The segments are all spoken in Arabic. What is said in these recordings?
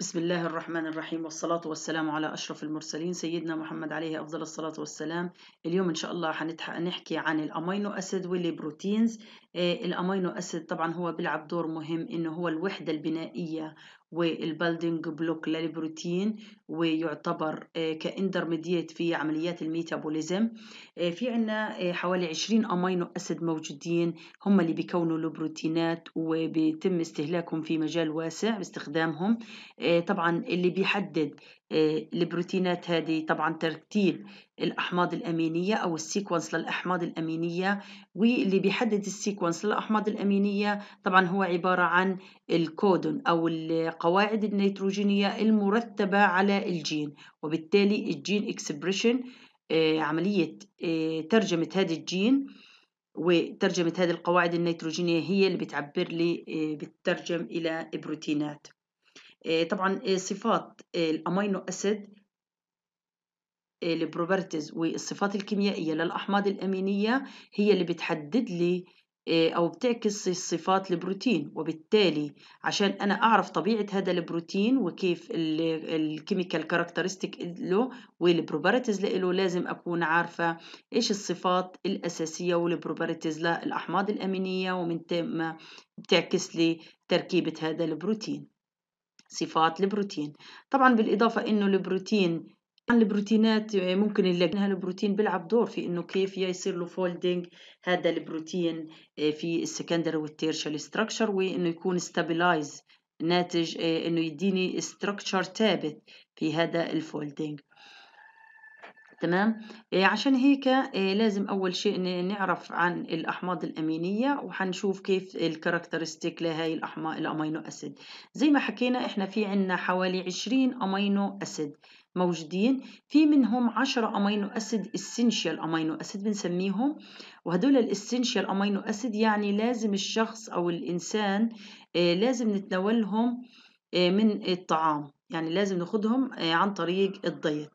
بسم الله الرحمن الرحيم والصلاة والسلام على أشرف المرسلين سيدنا محمد عليه أفضل الصلاة والسلام اليوم إن شاء الله هنحكي عن الأمينو أسيد والبروتينز آه، الأمينو أسيد طبعا هو بيلعب دور مهم إنه هو الوحدة البنائية والبلدنج بلوك للبروتين ويعتبر آه، كاندرميديت في عمليات الميتابوليزم آه، في عنا آه، حوالي 20 امينو اسيد موجودين هم اللي بيكونوا البروتينات وبيتم استهلاكهم في مجال واسع باستخدامهم طبعا اللي بيحدد البروتينات آه، هذه طبعا ترتيب الأحماض الأمينية أو السيكونس للأحماض الأمينية واللي بيحدد السيكونس للأحماض الأمينية طبعا هو عبارة عن الكودون أو القواعد النيتروجينية المرتبة على الجين وبالتالي الجين إكسبريشن آه، عملية آه، ترجمة هذا الجين وترجمة هذه القواعد النيتروجينية هي اللي بتعبر لي بتترجم إلى بروتينات آه، طبعا آه، صفات آه، الامينو اسيد البروبرتيز والصفات الكيميائية للأحماض الأمينية هي اللي بتحدد لي أو بتعكس الصفات البروتين وبالتالي عشان أنا أعرف طبيعة هذا البروتين وكيف الكيميكال كاركترستيك له والبروبرتيز له لازم أكون عارفة إيش الصفات الأساسية والبروبرتيز للأحماض الأمينية ومن ثم بتعكس لي تركيبة هذا البروتين صفات البروتين طبعا بالإضافة إنه البروتين البروتينات ممكن انها البروتين بيلعب دور في انه كيف يصير له فولدنج هذا البروتين آه، في السكندري والتيرشال ستراكشر وانه يكون ستابلايز ناتج آه، انه يديني ستراكشر ثابت في هذا الفولدنج تمام آه، عشان هيك آه، لازم أول شيء نعرف عن الأحماض الأمينية وحنشوف كيف الكاركترستيك الاحماض الأمينو أسيد زي ما حكينا إحنا في عندنا حوالي 20 أمينو أسيد موجودين في منهم 10 امينو اسيد اسينشال امينو اسيد بنسميهم وهدول الاسينشال امينو اسيد يعني لازم الشخص او الانسان آه، لازم نتناولهم من الطعام يعني لازم ناخدهم عن طريق الدايت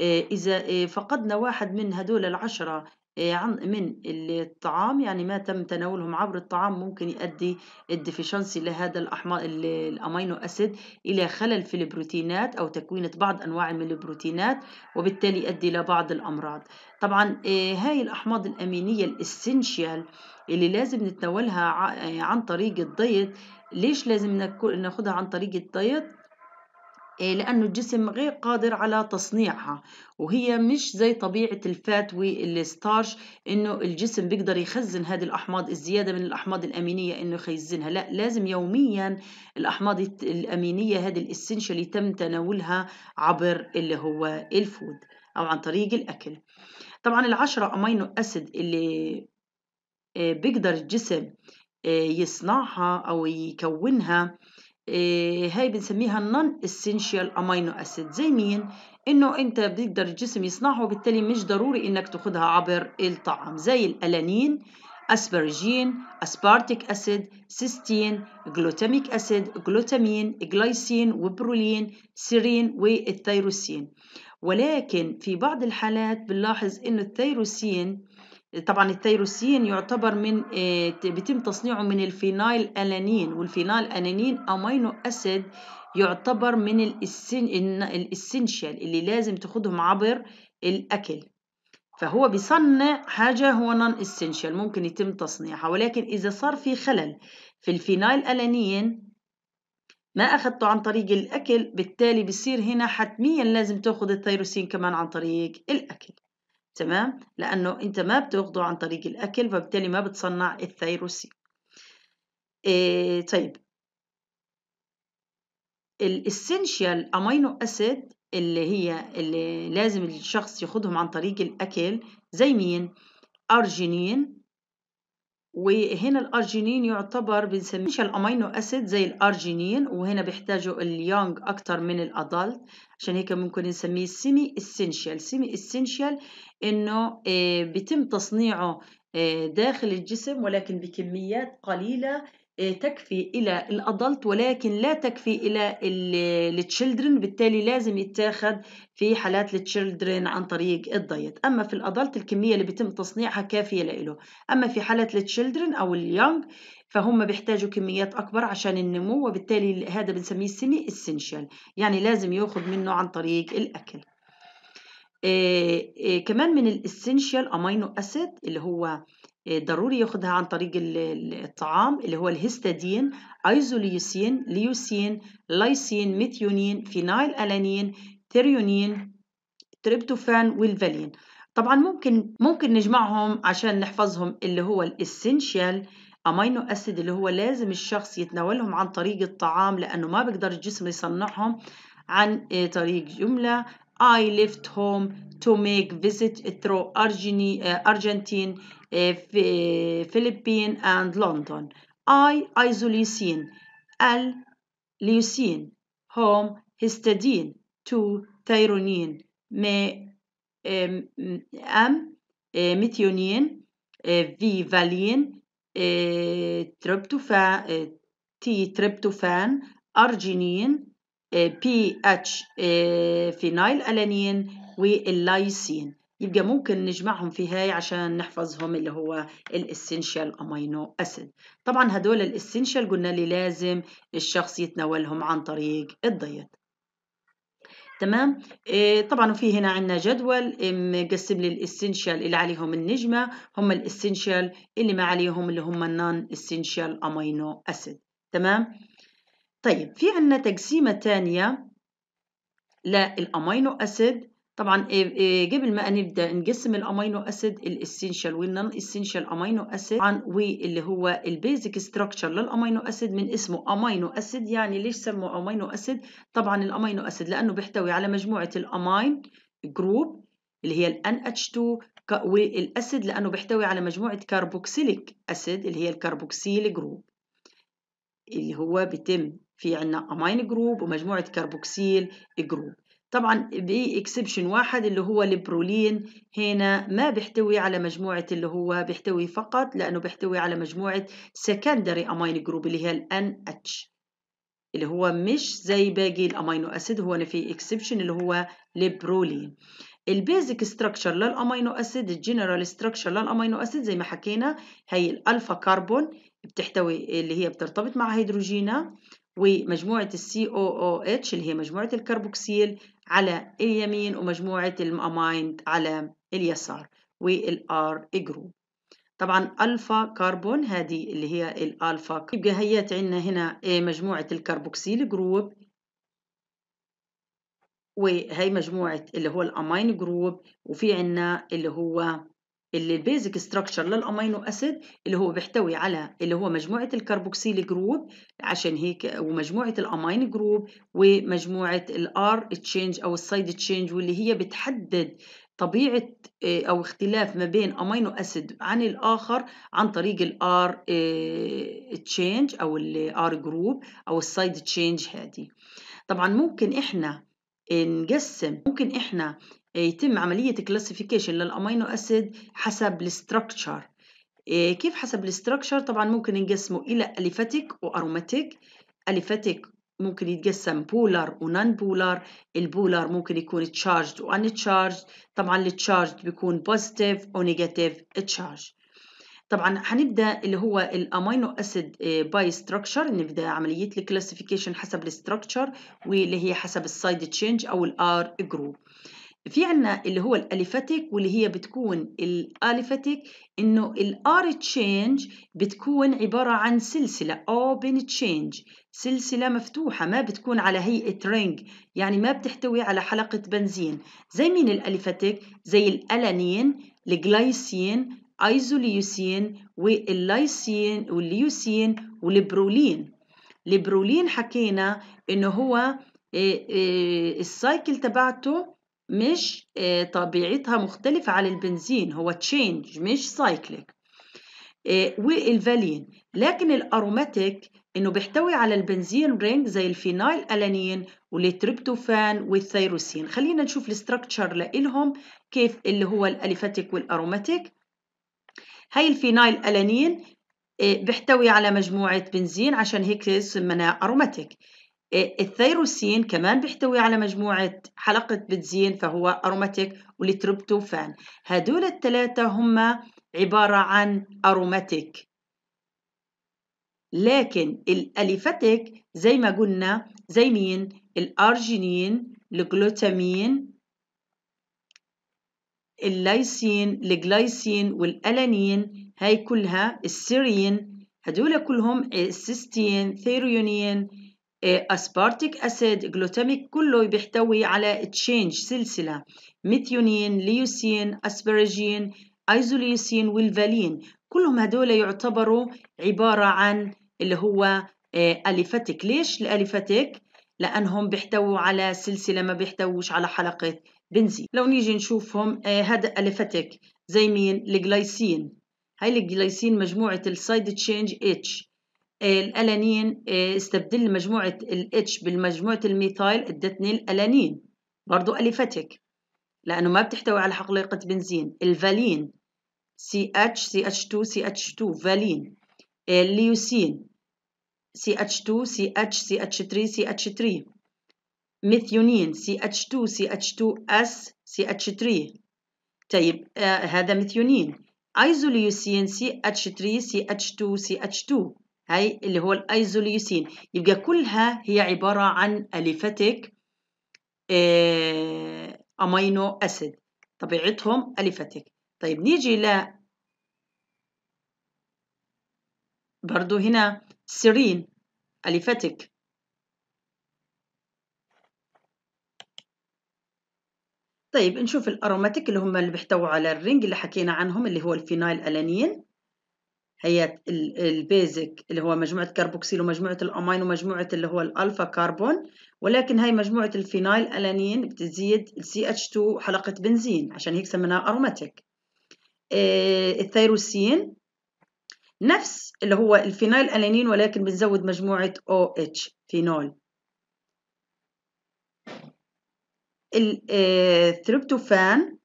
آه، إذا آه، فقدنا واحد من هدول العشرة آه، من الطعام يعني ما تم تناولهم عبر الطعام ممكن يؤدي الديفيشنسي لهذا الأمينو أسيد إلى خلل في البروتينات أو تكوينة بعض أنواع من البروتينات وبالتالي يؤدي إلى بعض الأمراض طبعا هاي الأحماض الأمينية الإسنشيال اللي لازم نتناولها عن طريق الضيط ليش لازم ناخدها عن طريق الضيط إيه، لأنه الجسم غير قادر على تصنيعها وهي مش زي طبيعة الفات والستارش إنه الجسم بيقدر يخزن هذه الأحماض الزيادة من الأحماض الأمينية إنه يخزنها لا لازم يوميا الأحماض الأمينية هذه اللي تم تناولها عبر اللي هو الفود أو عن طريق الأكل طبعا العشرة أمينو أسيد اللي إيه، بيقدر الجسم إيه، يصنعها أو يكونها إيه، هاي بنسميها النون اسينشال امينو اسيد زي مين انه انت بيقدر الجسم يصنعها وبالتالي مش ضروري انك تاخدها عبر الطعام زي الالانين اسبرجين اسبارتيك اسيد سيستين جلوتاميك اسيد جلوتامين جلايسين وبرولين سيرين والثيروسين ولكن في بعض الحالات بنلاحظ انه الثيروسين طبعا التيروسين يعتبر من آه، بيتم تصنيعه من الفينايل ألانين والفينايل ألانين أمينو أسيد يعتبر من الإسنشال اللي لازم تاخدهم عبر الأكل فهو بيصنع حاجة هو نون إسنشال ممكن يتم تصنيعها ولكن إذا صار في خلل في الفينايل ألانين ما أخدته عن طريق الأكل بالتالي بصير هنا حتميا لازم تاخد التيروسين كمان عن طريق الأكل تمام لأنه أنت ما بتاخده عن طريق الأكل فبالتالي ما بتصنع الثيروسين إيه طيب الاسينشال امينو اسيد اللي هي اللي لازم الشخص ياخدهم عن طريق الاكل زي مين ارجينين وهنا الارجينين يعتبر بنسميه الامينو اسيد زي الارجينين وهنا بيحتاجوا اليونج اكتر من الادلت عشان هيك ممكن نسميه سيمي اسينشال سيمي اسينشال انه آه، بيتم تصنيعه آه، داخل الجسم ولكن بكميات قليلة آه، تكفي إلى الأدلت ولكن لا تكفي إلى التشيلدرن بالتالي لازم يتاخد في حالات التشيلدرن عن طريق الدايت أما في الأدلت الكمية اللي بيتم تصنيعها كافية له أما في حالة التشيلدرن أو اليونج فهم بيحتاجوا كميات أكبر عشان النمو وبالتالي هذا بنسميه سيمي اسينشال يعني لازم ياخد منه عن طريق الأكل إيه إيه كمان من الاسينشال امينو اسيد اللي هو ضروري ياخدها عن طريق الطعام اللي هو الهستادين ايزوليوسين ليوسين لايسين ميثيونين فينايل الانين تيريونين تريبتوفان والفالين طبعا ممكن ممكن نجمعهم عشان نحفظهم اللي هو الاسينشال امينو اسيد اللي هو لازم الشخص يتناولهم عن طريق الطعام لانه ما بيقدر الجسم يصنعهم عن آه، طريق جمله I left home to make visit through eh, Argentine, eh, Philippine, and London. I isoleucine, L leucine, home histidine, 2 threonine, M eh, methionine, V valine, tryptophan, T tryptophan, arginine, PH phenylalanine واللايسين يبقى ممكن نجمعهم في هاي عشان نحفظهم اللي هو الاسينشال امينو اسيد طبعا هدول الاسينشال قلنا لي لازم الشخص يتناولهم عن طريق الدايت تمام إيه طبعا وفي هنا عندنا جدول مقسم لي الاسينشال اللي عليهم النجمه هم الاسينشال اللي ما عليهم اللي هم النون اسينشال امينو اسيد تمام طيب في عندنا تقسيمه ثانيه للامينو اسيد طبعا آه، آه، قبل الماء نبدا نقسم الامينو اسيد الاسينشال والنون اسينشال امينو اسيد طبعا واللي هو البيزك ستراكشر للامينو اسيد من اسمه امينو اسيد يعني ليش سموه امينو اسيد طبعا الامينو اسيد لانه بيحتوي على مجموعه الامين جروب اللي هي الان NH2 والاسيد لانه بيحتوي على مجموعه كاربوكسيليك اسيد اللي هي الكربوكسيل جروب اللي هو بيتم في عنا امين جروب ومجموعه كربوكسيل جروب طبعا باكسبشن واحد اللي هو البرولين هنا ما بيحتوي على مجموعة اللي هو بيحتوي فقط لأنه بيحتوي على مجموعة سكندري أمين جروب اللي هي الان NH اللي هو مش زي باقي الأمينو أسيد هو في اكسبشن اللي هو البرولين البيزك ستراكشر للأمينو أسيد الجنرال ستراكشر للأمينو أسيد زي ما حكينا هي الألفا كربون بتحتوي اللي هي بترتبط مع هيدروجينا ومجموعة السي او او اتش اللي هي مجموعة الكربوكسيل على اليمين ومجموعة الامايند على اليسار والار جروب طبعا الفا كربون هذه اللي هي الالفا يبقى هيات عندنا هنا آه، مجموعة الكربوكسيل جروب وهي مجموعة اللي هو الامين جروب وفي عندنا اللي هو اللي البيزك ستراكشر للامينو اسيد اللي هو بيحتوي على اللي هو مجموعه الكربوكسيل جروب عشان هيك ومجموعه الامين جروب ومجموعه الار تشينج او السايد تشينج واللي هي بتحدد طبيعه آه، او اختلاف ما بين امينو اسيد عن الاخر عن طريق الار آه، تشينج او الار جروب او السايد تشينج هذه طبعا ممكن احنا نقسم ممكن احنا آه، يتم عملية كلاسيفيكيشن للأمينو أسيد حسب الستركتشر آه، كيف حسب الستركتشر طبعا ممكن نقسمه إلى أليفاتيك وأروماتيك أليفاتيك ممكن يتقسم بولار ونان بولار البولار ممكن يكون تشارجد وان تشارجد طبعا التشارجد بيكون بوزيتيف ونيجاتيف تشارج طبعا هنبدا اللي هو الامينو اسيد باي آه، ستراكشر نبدا عمليه الكلاسيفيكيشن حسب الستراكشر واللي هي حسب السايد تشينج او الار جروب في عنا اللي هو الاليفاتيك واللي هي بتكون الاليفاتيك انه الار تشينج بتكون عباره عن سلسله اوبن تشينج سلسله مفتوحه ما بتكون على هيئه رينج يعني ما بتحتوي على حلقه بنزين زي مين الاليفاتيك زي الالانين الجلايسين ايزوليوسين واللايسين والليوسين والبرولين البرولين حكينا انه هو إيه، إيه، السايكل تبعته مش آه، طبيعتها مختلفة عن البنزين هو تشينج مش سايكليك آه، والفالين لكن الاروماتيك انه بيحتوي على البنزين رينج زي الفينايل الانين والتريبتوفان والثيروسين خلينا نشوف الاستراكشر لإلهم كيف اللي هو الاليفاتيك والاروماتيك هاي الفينايل الانين آه، بيحتوي على مجموعة بنزين عشان هيك سمناه أروماتيك الثيروسين كمان بيحتوي على مجموعة حلقة بنزين فهو أروماتيك والتربتوفان هدول الثلاثة هما عبارة عن أروماتيك لكن الأليفاتيك زي ما قلنا زي مين الأرجينين الجلوتامين اللايسين الجلايسين والألانين هاي كلها السيرين هدول كلهم السيستين ثيريونين أسبارتيك أسيد جلوتاميك كله بيحتوي على تشينج سلسلة ميثيونين ليوسين أسبرجين أيزوليوسين والفالين كلهم هدول يعتبروا عبارة عن اللي هو أليفاتيك ليش الأليفاتيك؟ لأنهم بيحتووا على سلسلة ما بيحتووش على حلقة بنزين لو نيجي نشوفهم إيه، هذا أليفاتيك زي مين؟ الجلايسين هاي الجلايسين مجموعة السايد تشينج اتش الالانين استبدل مجموعه الاتش بالمجموعة الميثايل ادتني الالانين برضو اليفاتيك لانه ما بتحتوي على حقليقة بنزين الفالين سي اتش سي اتش 2 سي اتش 2 فالين الليوسين سي اتش 2 سي اتش سي اتش 3 سي اتش 3 ميثيونين سي اتش 2 سي اتش 2 اس سي اتش 3 طيب آه هذا ميثيونين ايزوليوسين سي اتش 3 سي اتش 2 سي اتش 2 هاي اللي هو الايزوليوسين يبقى كلها هي عبارة عن اليفاتيك آه، امينو اسيد طبيعتهم اليفاتيك طيب نيجي ل برضو هنا سيرين اليفاتيك طيب نشوف الأروماتيك اللي هم اللي بيحتووا على الرنج اللي حكينا عنهم اللي هو الفينايل ألانين هي البيزك اللي هو مجموعة كربوكسيل ومجموعة الأمين ومجموعة اللي هو الألفا كربون ولكن هاي مجموعة الفينايل ألانين بتزيد الـ CH2 حلقة بنزين عشان هيك سميناها أروماتيك آه، الثيروسين نفس اللي هو الفينايل ألانين ولكن بنزود مجموعة OH فينول الثريبتوفان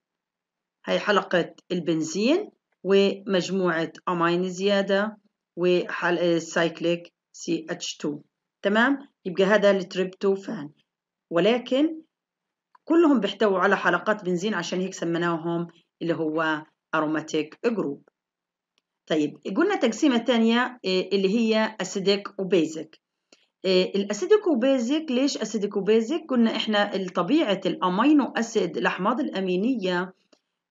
هاي حلقة البنزين ومجموعة أمين زيادة وسايكليك سي اتش 2 تمام يبقى هذا التريبتوفان ولكن كلهم بيحتووا على حلقات بنزين عشان هيك سميناهم اللي هو أروماتيك جروب طيب قلنا تقسيمة تانية آه، اللي هي أسيديك وبيزك الأسيديك وبيزك ليش أسيديك وبيزك؟ قلنا إحنا طبيعة الأمينو أسيد الأحماض الأمينية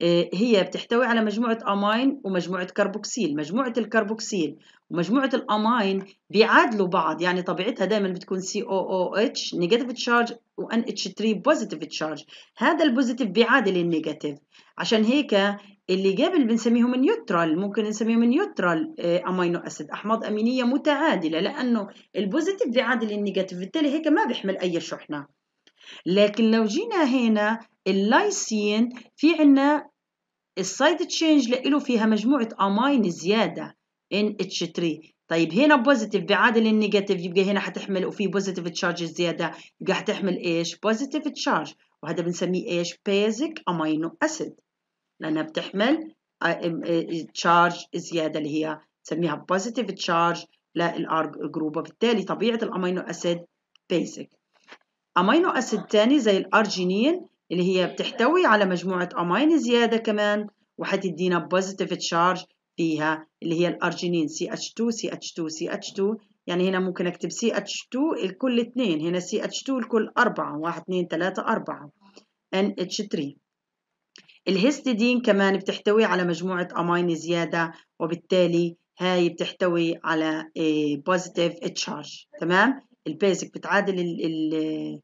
آه، هي بتحتوي على مجموعة أمين ومجموعة كربوكسيل مجموعة الكربوكسيل ومجموعة الأمين بيعادلوا بعض يعني طبيعتها دائما بتكون COOH نيجاتيف تشارج و NH3 بوزيتيف تشارج هذا البوزيتيف بيعادل النيجاتيف عشان هيك اللي قبل بنسميهم نيوترال ممكن نسميهم نيوترال آه، امينو اسيد احماض امينيه متعادله لانه البوزيتيف بيعادل النيجاتيف بالتالي هيك ما بيحمل اي شحنه لكن لو جينا هنا اللايسين في عنا السايد تشينج له فيها مجموعة أماين زيادة NH3 طيب هنا بوزيتيف بيعادل النيجاتيف يبقى هنا حتحمل وفي بوزيتيف تشارج زياده يبقى حتحمل ايش؟ بوزيتيف تشارج وهذا بنسميه ايش؟ بيزك امينو اسيد لانها بتحمل تشارج آه، آه، زياده اللي هي نسميها بوزيتيف تشارج للار جروب وبالتالي طبيعه الامينو اسيد بيزك امينو اسيد تاني زي الارجينين اللي هي بتحتوي على مجموعة أمين زيادة كمان وحتدينا بوزيتيف تشارج فيها اللي هي الأرجينين CH2 CH2 CH2 يعني هنا ممكن أكتب CH2 الكل اثنين هنا CH2 الكل أربعة واحد اثنين ثلاثة NH3 الهستيدين كمان بتحتوي على مجموعة أمين زيادة وبالتالي هاي بتحتوي على بوزيتيف eh, تشارج تمام البيزك بتعادل ال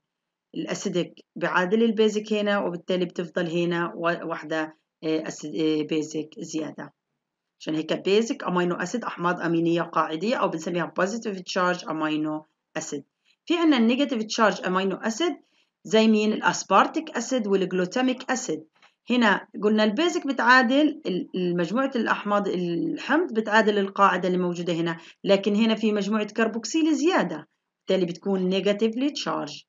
الأسيدك بعادل البيزك هنا وبالتالي بتفضل هنا واحدة آه، آه، بيزك زيادة عشان هيك بيزك امينو اسيد احماض امينية قاعدية او بنسميها بوزيتيف تشارج امينو اسيد في عنا النيجاتيف تشارج امينو اسيد زي مين الاسبارتيك اسيد والجلوتاميك اسيد هنا قلنا البيزك بتعادل مجموعة الأحماض الحمض بتعادل القاعدة اللي موجودة هنا لكن هنا في مجموعة كربوكسيل زيادة بالتالي بتكون نيجاتيفلي تشارج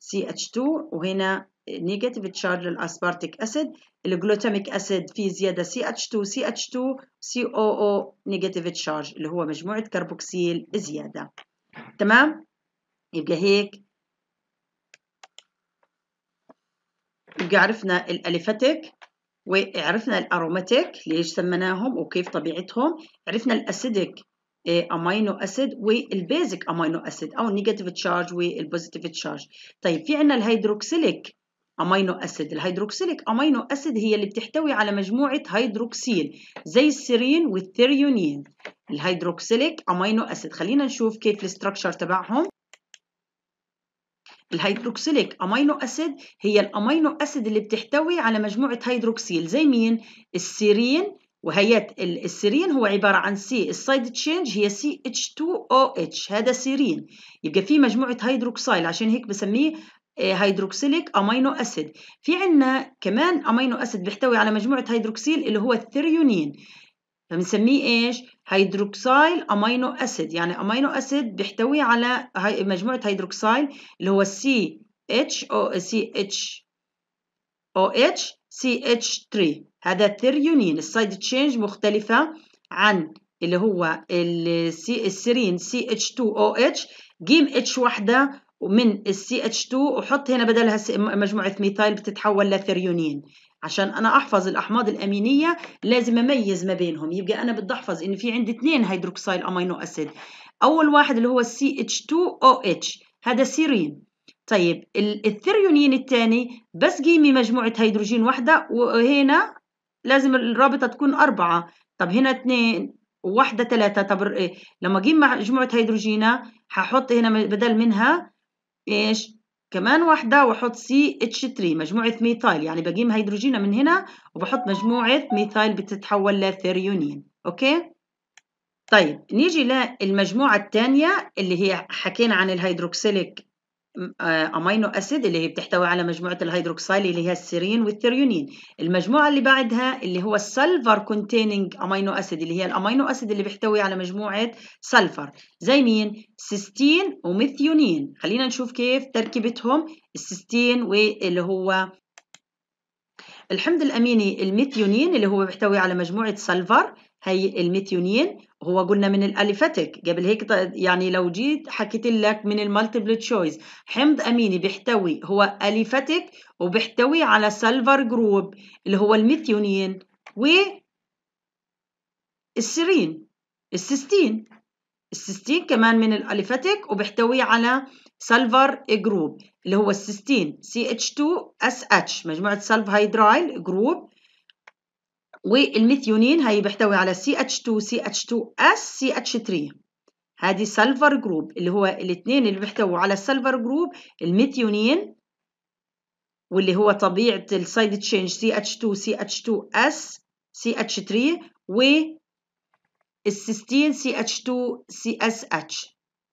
CH2 وهنا نيجاتيف تشارج للاسبارتيك اسيد الجلوتاميك اسيد فيه زياده CH2 CH2 COO نيجاتيف تشارج اللي هو مجموعه كربوكسيل زياده تمام يبقى هيك يبقى عرفنا الاليفاتيك وعرفنا الاروماتيك ليش سميناهم وكيف طبيعتهم عرفنا الاسيدك امينو اسيد والبيزك امينو اسيد او النيجاتيف تشارج والبوزيتيف تشارج طيب في عندنا الهيدروكسيليك امينو اسيد الهيدروكسيليك امينو اسيد هي اللي بتحتوي على مجموعه هيدروكسيل زي السيرين والثريونين الهيدروكسيليك امينو اسيد خلينا نشوف كيف الاستراكشر تبعهم الهيدروكسيليك امينو اسيد هي الامينو اسيد اللي بتحتوي على مجموعه هيدروكسيل زي مين السيرين وهيات السيرين هو عبارة عن سي السايد تشينج هي سي اتش 2 او اتش هذا سيرين يبقى في مجموعة هيدروكسيل عشان هيك بسميه آه، هيدروكسيليك امينو اسيد في عنا كمان امينو اسيد بيحتوي على مجموعة هيدروكسيل اللي هو الثريونين فبنسميه ايش هيدروكسيل امينو اسيد يعني امينو اسيد بيحتوي على مجموعة هيدروكسيل اللي هو سي اتش او سي اتش او اتش سي اتش 3 هذا الثريونين السايد تشينج مختلفة عن اللي هو السيرين سي اتش 2 او اتش جيم اتش واحدة ومن السي اتش 2 وحط هنا بدلها مجموعة ميثايل بتتحول لثريونين عشان انا احفظ الاحماض الامينيه لازم اميز ما بينهم يبقى انا بدي احفظ ان في عندي اثنين هيدروكسيل امينو اسيد اول واحد اللي هو سي اتش 2 او اتش هذا سيرين طيب الثريونين الثاني بس قيمه مجموعه هيدروجين واحده وهنا لازم الرابطة تكون أربعة طب هنا اتنين وواحدة تلاتة طب إيه، لما أجيب مجموعة هيدروجينا هحط هنا بدل منها إيش كمان واحدة وأحط سي اتش 3 مجموعة ميثايل يعني بجيب هيدروجينا من هنا وبحط مجموعة ميثايل بتتحول لثيريونين أوكي طيب نيجي للمجموعة الثانية اللي هي حكينا عن الهيدروكسيليك امينو آه، اسيد اللي هي بتحتوي على مجموعه الهيدروكسيل اللي هي السيرين والثريونين المجموعه اللي بعدها اللي هو السلفر كونتيننج امينو اسيد اللي هي الامينو اسيد اللي بيحتوي على مجموعه سلفر زي مين سيستين وميثيونين خلينا نشوف كيف تركيبتهم السيستين واللي هو الحمض الاميني الميثيونين اللي هو بيحتوي على مجموعه سلفر هي الميثيونين هو قلنا من الاليفاتيك قبل هيك يعني لو جيت حكيت لك من المالتيبل تشويس حمض اميني بيحتوي هو اليفاتيك وبيحتوي على سلفر جروب اللي هو الميثيونين و السيرين السيستين السيستين كمان من الاليفاتيك وبيحتوي على سلفر جروب اللي هو السيستين CH2SH مجموعة سلف هيدرايل جروب والميثيونين هي بيحتوي على ch 2 ch 2 S ch 3 هذه سلفر جروب اللي هو الاثنين اللي بيحتووا على السلفر جروب الميثيونين واللي هو طبيعه السايد تشينج ch 2 ch 2 S ch 3 و السيستين ch 2 CSH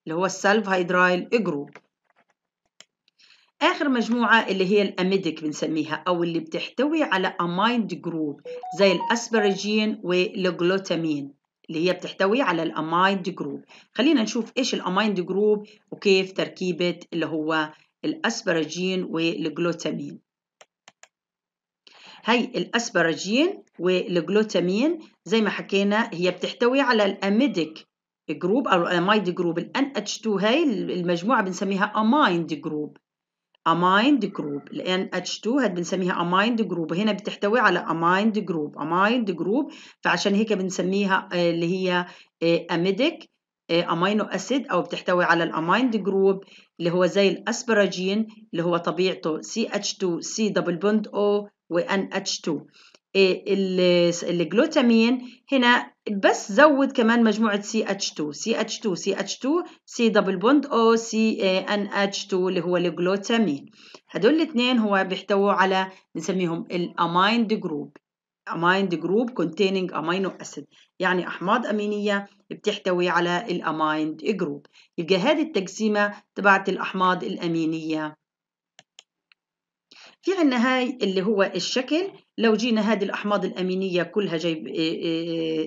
اللي هو السلف هيدرايل جروب آخر مجموعة اللي هي الأميدك بنسميها أو اللي بتحتوي على أمايند جروب زي الأسبرجين والجلوتامين اللي هي بتحتوي على الأمايند جروب خلينا نشوف إيش الأمايند جروب وكيف تركيبة اللي هو الأسبرجين والجلوتامين هي الأسبرجين والجلوتامين زي ما حكينا هي بتحتوي على الأميدك جروب أو الأمايند جروب ال NH2 هي المجموعة بنسميها أمايند جروب amined group لان H2 هاد بنسميها amined group هنا بتحتوي على amined group amined group فعشان هيك بنسميها آه، اللي هي آه، amidic امينو آه، اسيد او بتحتوي على الاميند جروب اللي هو زي الاسبراجين اللي هو طبيعته CH2 C double bond O و NH2 إيه، الجلوتامين هنا بس زود كمان مجموعة CH2 CH2 CH2 C double bond O CNH2 اللي هو الجلوتامين هدول الاثنين هو بيحتووا على بنسميهم الأمايند جروب أمايند جروب containing امينو اسيد يعني احماض امينيه بتحتوي على الأمايند جروب يبقى هذه التقسيمه تبعت الاحماض الامينيه في عنا هاي اللي هو الشكل لو جينا هذه الاحماض الامينيه كلها جايب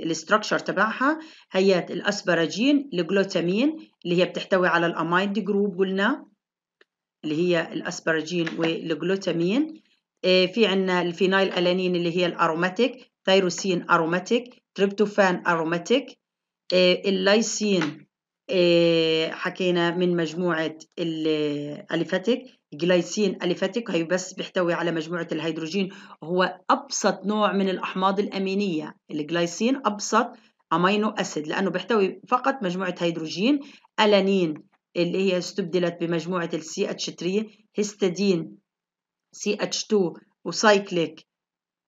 الاستراكشر إيه، إيه، تبعها هيات الاسبراجين الجلوتامين اللي هي بتحتوي على الامايند جروب قلنا اللي هي الاسبراجين والجلوتامين إيه، في عندنا الفينايل الانين اللي هي الاروماتيك ثيروسين اروماتيك تريبتوفان اروماتيك اللايسين حكينا من مجموعه الاليفاتيك جلايسين أليفاتيك هي بس بيحتوي على مجموعة الهيدروجين هو أبسط نوع من الأحماض الأمينية الجلايسين أبسط أمينو أسيد لأنه بيحتوي فقط مجموعة هيدروجين ألانين اللي هي استبدلت بمجموعة السي CH3 هيستادين CH2 وسايكليك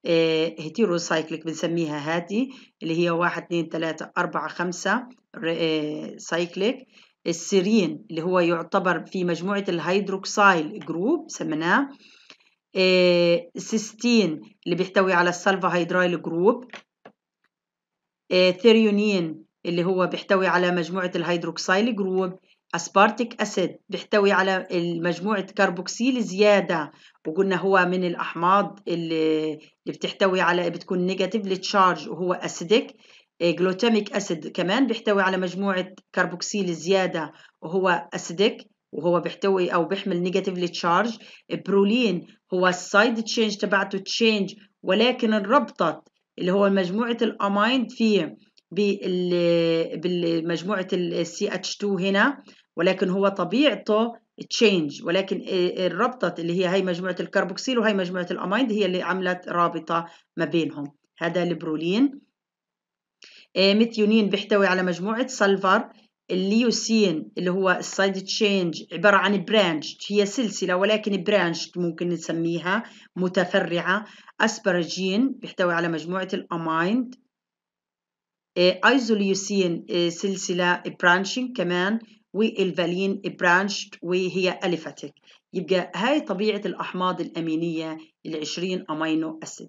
هيتيرو هيتيروسايكليك بنسميها هاتي اللي هي 1 2 3 4 5 سايكليك السيرين اللي هو يعتبر في مجموعة الهيدروكسايل جروب سميناه آه، سيستين اللي بيحتوي على السلفا هيدرايل جروب آه، ثيريونين اللي هو بيحتوي على مجموعة الهيدروكسايل جروب اسبارتيك اسيد بيحتوي على مجموعة كربوكسيل زيادة وقلنا هو من الأحماض اللي, بتحتوي على بتكون نيجاتيف للتشارج وهو أسيدك إيه، جلوتاميك أسيد كمان بيحتوي على مجموعة كربوكسيل زيادة وهو أسيدك وهو بيحتوي أو بيحمل نيجاتيفلي تشارج برولين هو السايد تشينج تبعته تشينج ولكن انربطت اللي هو مجموعة الأمايند فيه بالمجموعة السي اتش 2 هنا ولكن هو طبيعته تشينج ولكن إيه، الربطة اللي هي هي مجموعة الكربوكسيل وهي مجموعة الأمايند هي اللي عملت رابطة ما بينهم هذا البرولين آه، ميثيونين بيحتوي على مجموعة سلفر الليوسين اللي هو السايد تشينج عبارة عن برانش هي سلسلة ولكن برانش ممكن نسميها متفرعة أسبرجين بيحتوي على مجموعة الأمايند آه، ايزوليوسين آه، سلسلة برانشين كمان والفالين برانش وهي أليفاتيك يبقى هاي طبيعة الأحماض الأمينية العشرين أمينو أسيد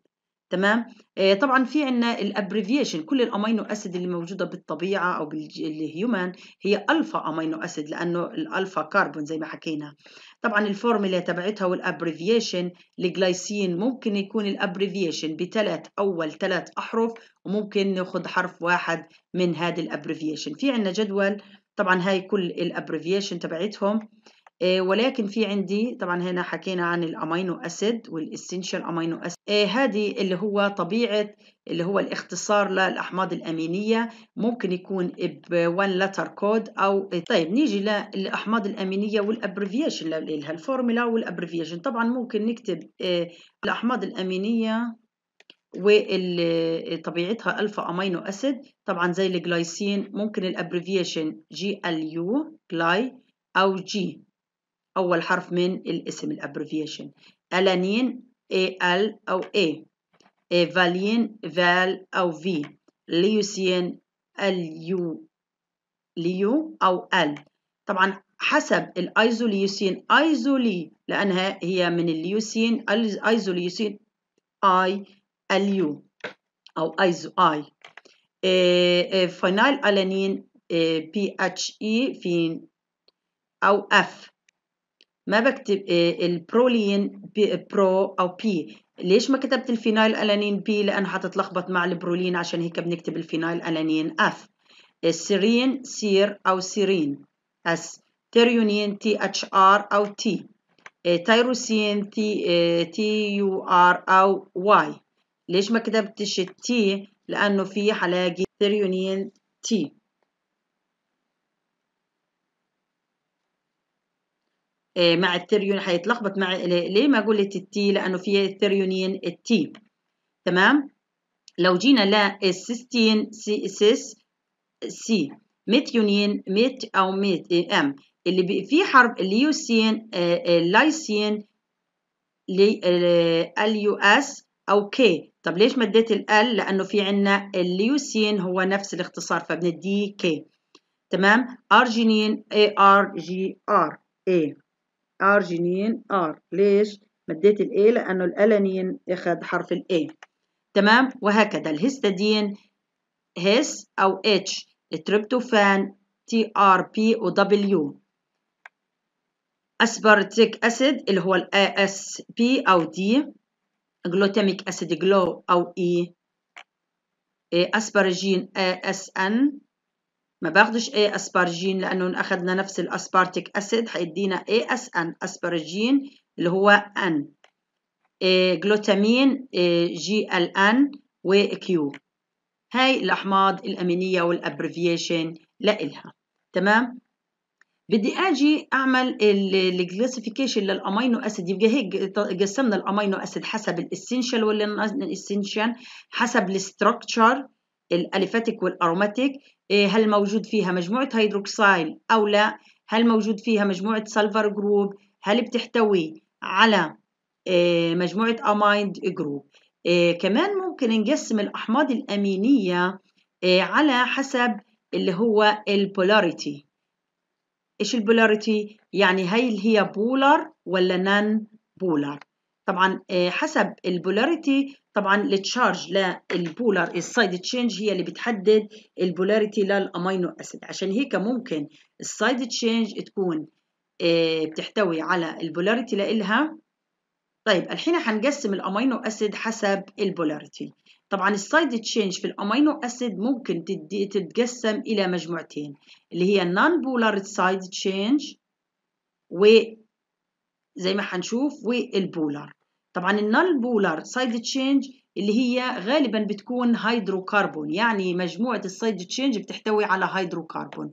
تمام آه، طبعا في عندنا الابريفيشن كل الامينو اسيد اللي موجوده بالطبيعه او بالهيومن هي الفا امينو اسيد لانه الالفا كربون زي ما حكينا طبعا الفورمولا تبعتها والابريفيشن لجلايسين ممكن يكون الابريفيشن بثلاث اول ثلاث احرف وممكن ناخذ حرف واحد من هذا الابريفيشن في عندنا جدول طبعا هاي كل الابريفيشن تبعتهم آه، ولكن في عندي طبعا هنا حكينا عن الامينو اسيد والاسينشال امينو اسيد آه، هذه اللي هو طبيعه اللي هو الاختصار للاحماض الامينيه ممكن يكون ب 1 لتر كود او طيب نيجي للاحماض الامينيه والابريفيشن لها الفورمولا والابريفيشن طبعا ممكن نكتب آه، الاحماض الامينيه وطبيعتها الفا امينو اسيد طبعا زي الجلايسين ممكن الابريفيشن جي ال يو جلاي او جي أول حرف من الاسم الابريفيشن ألانين L أو A فالين فال أو V ليوسين يو ليو أو ال طبعا حسب الايزوليوسين ايزولي لانها هي من اليوسين ايزوليوسين اي اليو او ايزو اي إيه فينايل الانين بي اتش اي فين او اف ما بكتب البرولين بي برو او بي ليش ما كتبت الفينايل الانين بي لانه حتتلخبط مع البرولين عشان هيك بنكتب الفينايل الانين اف السيرين سير او سيرين اس تيريونين تي اتش ار او تي تيروسين تي تي يو ار او واي ليش ما كتبتش التي لانه في حلاقي تيريونين تي آه، مع التريون هيتلخبط مع ليه ما قلت التي لانه في التريونين التي تمام لو جينا السيستين سي سيس سي ميثيونين ميت او ميت إيه، ام اللي في حرف اليوسين اللايسين آه، آه، اليو اس او كي طب ليش مديت ال لانه في عندنا الليوسين هو نفس الاختصار فبندي كي تمام ارجينين اي ار جي ار اي أرجينين أر ليش؟ مديت الإيه لأنه الألانين أخذ حرف الإيه تمام وهكذا الهستادين هس أو اتش التريبتوفان تي ار بي دبليو اسبارتيك اسيد اللي هو الـ اس بي او دي جلوتاميك اسيد جلو او e. اي اسبرجين اس ان ما باخدش اي اسبارجين لانه اخذنا نفس الاسبارتيك اسيد هيدينا اي اس ان اسبارجين اللي هو ان إيه جلوتامين إيه جي ال ان وكيو هاي الاحماض الامينيه والابريفيشن لإلها تمام بدي اجي اعمل الكلاسيفيكيشن للامينو اسيد يبقى هيك قسمنا الامينو اسيد حسب الاسنشال ولا الاسنشال حسب الاستراكشر الاليفاتيك والاروماتيك إيه، هل موجود فيها مجموعة هيدروكسيل أو لا هل موجود فيها مجموعة سلفر جروب هل بتحتوي على إيه، مجموعة أمايند جروب كمان ممكن نقسم الأحماض الأمينية إيه، على حسب اللي هو البولاريتي إيش البولاريتي؟ يعني هل هي بولر ولا نان بولر؟ طبعا آه، حسب البولاريتي طبعا التشارج للبولار السايد تشينج هي اللي بتحدد البولاريتي للامينو اسيد عشان هيك ممكن السايد تشينج تكون آه، بتحتوي على البولاريتي لإلها طيب الحين هنقسم الامينو اسيد حسب البولاريتي طبعا السايد تشينج في الامينو اسيد ممكن تتقسم الى مجموعتين اللي هي النون بولار سايد تشينج زي ما هنشوف والبولر طبعا النال بولر سايد تشينج اللي هي غالبا بتكون هيدروكربون يعني مجموعة السايد تشينج بتحتوي على هيدروكربون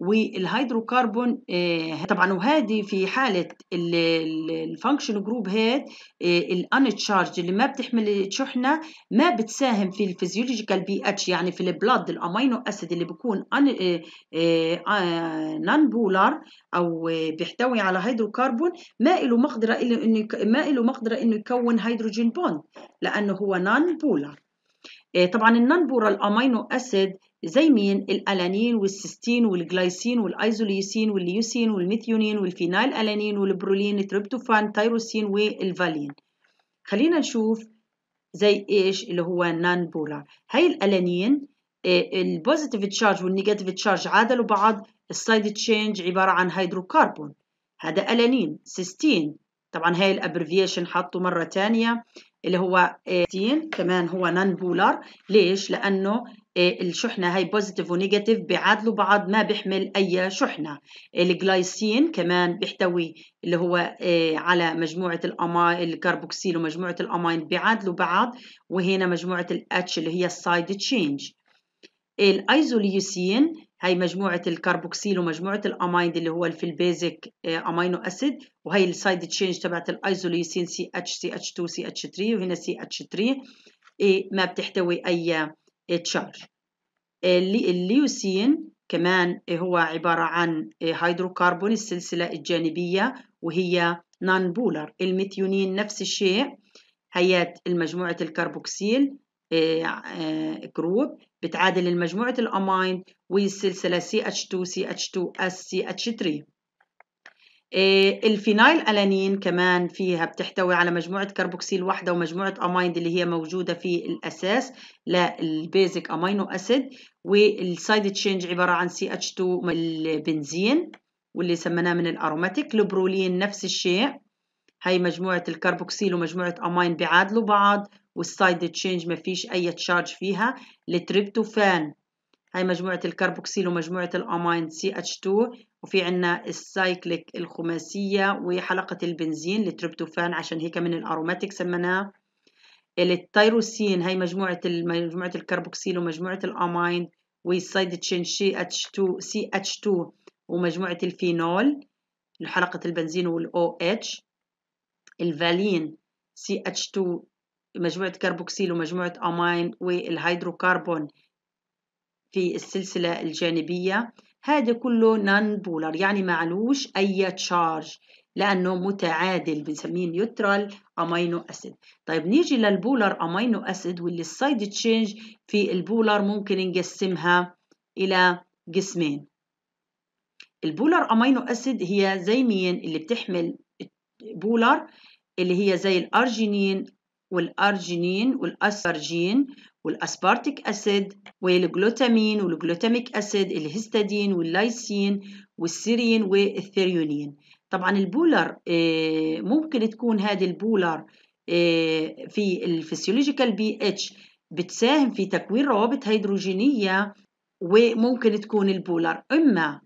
والهيدروكربون آه، طبعا وهذه في حاله الفانكشن جروب هاد الان تشارج اللي ما بتحمل شحنه ما بتساهم في الفيزيولوجيكال بي اتش يعني في البلاد الامينو اسيد اللي بيكون نان بولار او آه، بيحتوي على هيدروكربون ما له مقدره انه ما له مقدره انه يكون هيدروجين بوند لانه هو نان آه، بولار طبعا النان بولر الامينو اسيد زي مين الألانين والسيستين والجلايسين والأيزوليسين والليوسين والميثيونين والفينايل ألانين والبرولين التريبتوفان تايروسين والفالين خلينا نشوف زي ايش اللي هو نان بولار هاي الألانين البوزيتيف تشارج والنيجاتيف تشارج عادلوا بعض السايد تشينج عبارة عن هيدروكربون هذا ألانين سيستين طبعا هاي الابريفيشن حطوا مرة تانية اللي هو 16 إيه، كمان هو نان بولر ليش لأنه إيه، الشحنة هاي بوزيتيف ونيجاتيف بيعادلوا بعض ما بيحمل أي شحنة الجلايسين كمان بيحتوي اللي هو إيه، على مجموعة الأماين الكربوكسيل ومجموعة الأماين بيعادلوا بعض وهنا مجموعة الاتش اللي هي السايد تشينج الايزوليوسين هاي مجموعة الكربوكسيل ومجموعة الأمايند اللي هو في البيزك إيه، امينو اسيد وهي السايد تشينج تبعت الايزوليوسين CH ch 2 ch 3 وهنا ch 3 ما بتحتوي اي تشارج الليوسين كمان هو عبارة عن هيدروكربون السلسلة الجانبية وهي نان بولر الميثيونين نفس الشيء هيات المجموعة الكربوكسيل جروب آه، آه، بتعادل المجموعة الأماين والسلسلة CH2 CH2 S CH3 آه، الفينايل ألانين كمان فيها بتحتوي على مجموعة كربوكسيل واحدة ومجموعة أمايند اللي هي موجودة في الأساس للبيزك أمينو أسيد والسايد تشينج عبارة عن سي اتش 2 البنزين واللي سميناه من الأروماتيك البرولين نفس الشيء هاي مجموعة الكربوكسيل ومجموعة أمين بيعادلوا بعض والسايد تشينج ما فيش أي تشارج فيها التريبتوفان هاي مجموعة الكربوكسيل ومجموعة الأمين سي اتش 2 وفي عنا السايكليك الخماسية وحلقة البنزين التريبتوفان عشان هيك من الأروماتيك سميناه التيروسين هي مجموعة مجموعة الكربوكسيل ومجموعة الأمين والسايد تشين سي اتش 2 سي اتش 2 ومجموعة الفينول حلقة البنزين والأو اتش الفالين سي اتش 2 مجموعة كربوكسيل ومجموعة أمين والهيدروكربون في السلسلة الجانبية هذا كله نان بولر يعني معلوش أي تشارج لأنه متعادل بنسميه نيوترال أمينو أسيد طيب نيجي للبولر أمينو أسيد واللي السايد تشينج في البولر ممكن نقسمها إلى قسمين البولر أمينو أسيد هي زي مين اللي بتحمل بولر اللي هي زي الأرجينين والأرجينين والأسرجين والاسبارتيك اسيد والجلوتامين والجلوتاميك اسيد الهستادين واللايسين والسيرين والثريونين طبعا البولر آه، ممكن تكون هذه البولر آه، في الفسيولوجيكال بي اتش بتساهم في تكوين روابط هيدروجينية وممكن تكون البولر إما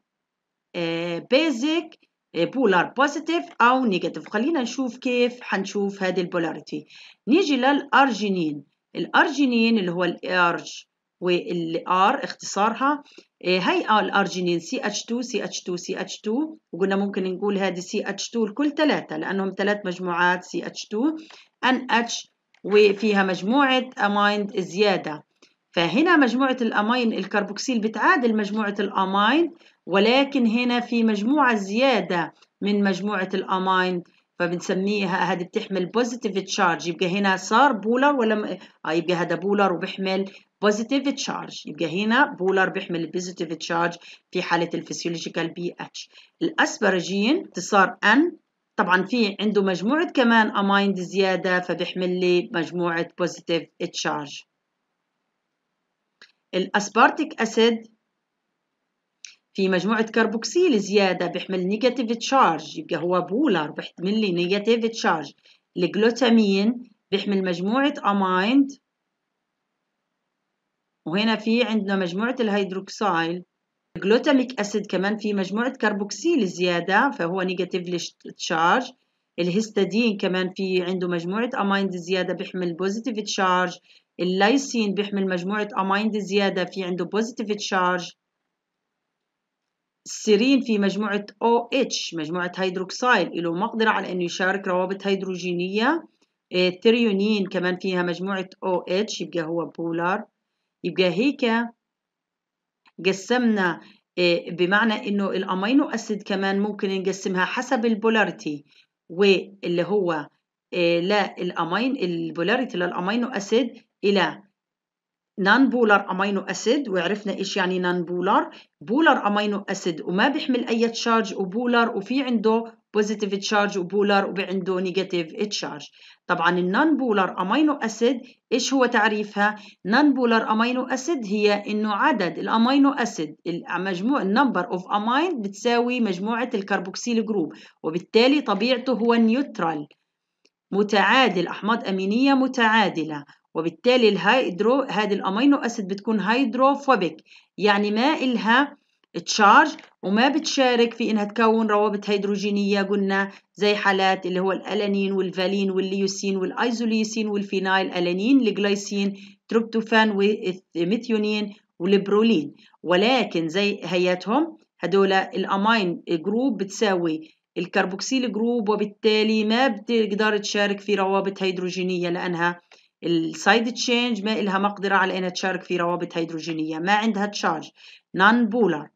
بيزك بولار بوزيتيف أو نيجاتيف خلينا نشوف كيف حنشوف هذه البولاريتي نيجي للأرجينين الأرجينين اللي هو الأرج والآر اختصارها هيئة إيه، آه، الأرجينين CH2 CH2 CH2 وقلنا ممكن نقول هذه CH2 لكل ثلاثة لأنهم ثلاث مجموعات CH2 NH وفيها مجموعة أماين زيادة فهنا مجموعة الأمين الكربوكسيل بتعادل مجموعة الأمين ولكن هنا في مجموعة زيادة من مجموعة الأمين فبنسميها هذه بتحمل بوزيتيف تشارج يبقى هنا صار بولر ولا آه يبقى هذا بولر وبحمل بوزيتيف تشارج يبقى هنا بولر بيحمل البوزيتيف تشارج في حاله الفسيولوجيكال بي اتش الاسبرجين تصار ان طبعا في عنده مجموعه كمان امايند زياده فبيحمل لي مجموعه بوزيتيف تشارج الاسبارتيك اسيد في مجموعة كربوكسيل زيادة بيحمل نيجاتيف تشارج يبقى هو بولر بيحمل لي نيجاتيف تشارج الجلوتامين بيحمل مجموعة أمايند وهنا في عندنا مجموعة الهيدروكسيل الجلوتاميك أسيد كمان في مجموعة كربوكسيل زيادة فهو نيجاتيف تشارج الهستادين كمان في عنده مجموعة أمايند زيادة بيحمل بوزيتيف تشارج اللايسين بيحمل مجموعة أمايند زيادة في عنده بوزيتيف تشارج السيرين في مجموعة OH مجموعة هيدروكسيل له مقدرة على أنه يشارك روابط هيدروجينية التريونين آه، كمان فيها مجموعة OH يبقى هو بولار يبقى هيك قسمنا آه، بمعنى انه الامينو اسيد كمان ممكن نقسمها حسب البولاريتي واللي هو آه، لا الامين البولاريتي للامينو اسيد الى نان بولر امينو اسيد وعرفنا ايش يعني نان بولر بولر امينو اسيد وما بيحمل اي تشارج وبولر وفي عنده بوزيتيف تشارج وبولر وبعنده نيجاتيف تشارج طبعا النان بولر امينو اسيد ايش هو تعريفها نان بولر امينو اسيد هي انه عدد الامينو اسيد مجموع النمبر اوف امين بتساوي مجموعه الكربوكسيل جروب وبالتالي طبيعته هو نيوترال متعادل احماض امينيه متعادله وبالتالي الهيدرو هذه الامينو اسيد بتكون هيدروفوبيك يعني ما إلها تشارج وما بتشارك في انها تكون روابط هيدروجينيه قلنا زي حالات اللي هو الالانين والفالين والليوسين والايزوليسين والفينايل الانين الجلايسين تروبتوفان والميثيونين والبرولين ولكن زي هياتهم هدول الامين جروب بتساوي الكربوكسيل جروب وبالتالي ما بتقدر تشارك في روابط هيدروجينيه لانها السايد تشينج ما إلها مقدرة على إنها تشارك في روابط هيدروجينية ما عندها تشارج نان بولر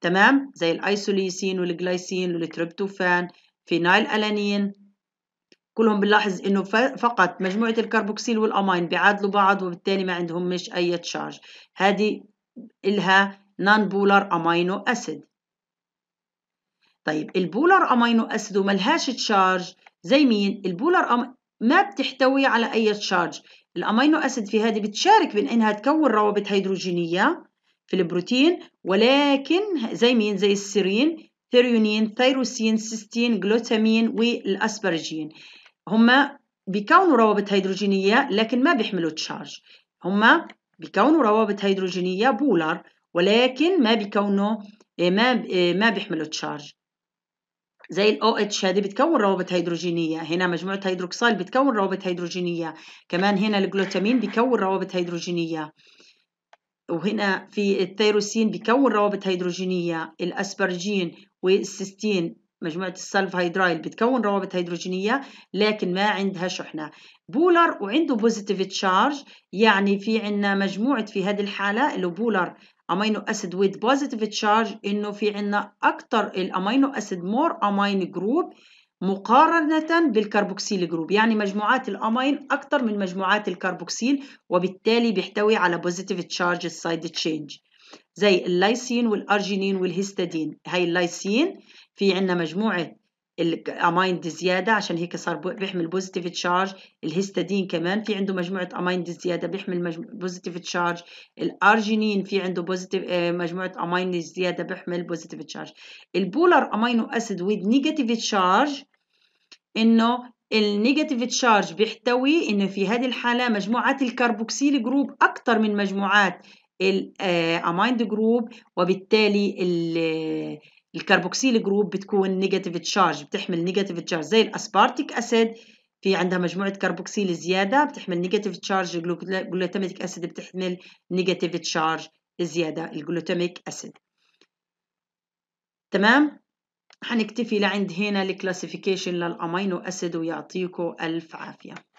تمام زي الايسوليسين والجلايسين والتريبتوفان فينايل ألانين كلهم بنلاحظ انه فقط مجموعه الكربوكسيل والامين بيعادلوا بعض وبالتالي ما عندهم مش اي تشارج هذه الها نان بولر امينو اسيد طيب البولر امينو اسيد وملهاش تشارج زي مين البولر أم... ما بتحتوي على أي تشارج الأمينو أسيد في هذه بتشارك بين إنها تكون روابط هيدروجينية في البروتين ولكن زي مين زي السيرين ثيرونين ثيروسين سيستين جلوتامين والأسبرجين هما بيكونوا روابط هيدروجينية لكن ما بيحملوا تشارج هما بيكونوا روابط هيدروجينية بولر ولكن ما بيكونوا ما ما بيحملوا تشارج زي الـ OH هذه بتكون روابط هيدروجينية هنا مجموعة هيدروكسيل بتكون روابط هيدروجينية كمان هنا الجلوتامين بيكون روابط هيدروجينية وهنا في الثيروسين بيكون روابط هيدروجينية الأسبرجين والسيستين مجموعة السلف هيدرايل بتكون روابط هيدروجينية لكن ما عندها شحنة بولر وعنده بوزيتيف تشارج يعني في عندنا مجموعة في هذه الحالة اللي بولر امينو اسيد with positive charge انه في عندنا اكتر الامينو اسيد مور امين جروب مقارنة بالكربوكسيل جروب يعني مجموعات الأمين أكتر من مجموعات الكربوكسيل وبالتالي بيحتوي على بوزيتيف تشارج سايد تشينج زي اللايسين والأرجينين والهيستادين هاي اللايسين في عندنا مجموعة الامايند زياده عشان هيك صار بيحمل بوزيتيف تشارج الهيستادين كمان في عنده مجموعه امايند زياده بيحمل بوزيتيف تشارج الارجينين في عنده بوزيتيف آه، مجموعه امايند زياده بيحمل بوزيتيف تشارج البولر امينو اسيد ويد نيجاتيف تشارج انه النيجاتيف تشارج بيحتوي انه في هذه الحاله مجموعات الكربوكسيل جروب اكثر من مجموعات الامايند آه، جروب وبالتالي آه، الكربوكسيل جروب بتكون نيجاتيف تشارج بتحمل نيجاتيف تشارج زي الاسبارتيك اسيد في عندها مجموعة كربوكسيل زيادة بتحمل نيجاتيف تشارج الجلوتاميك أسيد بتحمل نيجاتيف تشارج زيادة الجلوتاميك أسيد تمام حنكتفي لعند هنا الكلاسيفيكيشن للأمينو أسيد ويعطيكم ألف عافية